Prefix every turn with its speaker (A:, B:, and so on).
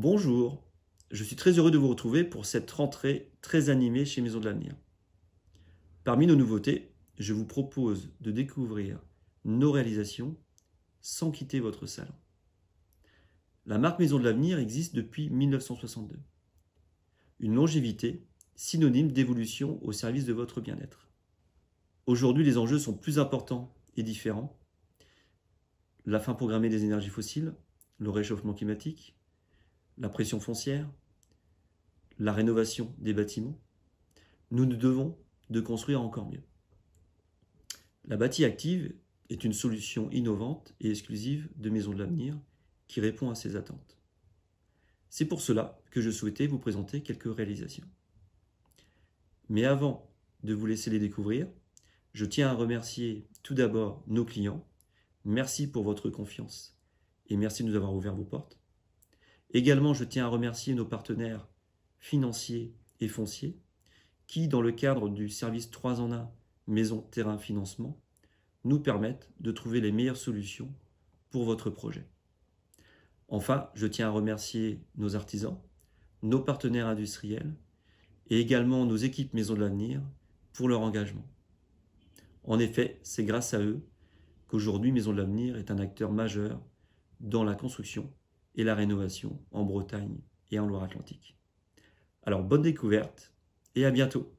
A: Bonjour, je suis très heureux de vous retrouver pour cette rentrée très animée chez Maison de l'Avenir. Parmi nos nouveautés, je vous propose de découvrir nos réalisations sans quitter votre salon. La marque Maison de l'Avenir existe depuis 1962. Une longévité synonyme d'évolution au service de votre bien-être. Aujourd'hui, les enjeux sont plus importants et différents. La fin programmée des énergies fossiles, le réchauffement climatique, la pression foncière, la rénovation des bâtiments, nous nous devons de construire encore mieux. La bâtie active est une solution innovante et exclusive de Maison de l'Avenir qui répond à ces attentes. C'est pour cela que je souhaitais vous présenter quelques réalisations. Mais avant de vous laisser les découvrir, je tiens à remercier tout d'abord nos clients. Merci pour votre confiance et merci de nous avoir ouvert vos portes. Également, je tiens à remercier nos partenaires financiers et fonciers qui, dans le cadre du service 3 en 1 Maison Terrain Financement, nous permettent de trouver les meilleures solutions pour votre projet. Enfin, je tiens à remercier nos artisans, nos partenaires industriels et également nos équipes Maison de l'Avenir pour leur engagement. En effet, c'est grâce à eux qu'aujourd'hui Maison de l'Avenir est un acteur majeur dans la construction et la rénovation en Bretagne et en Loire-Atlantique. Alors bonne découverte et à bientôt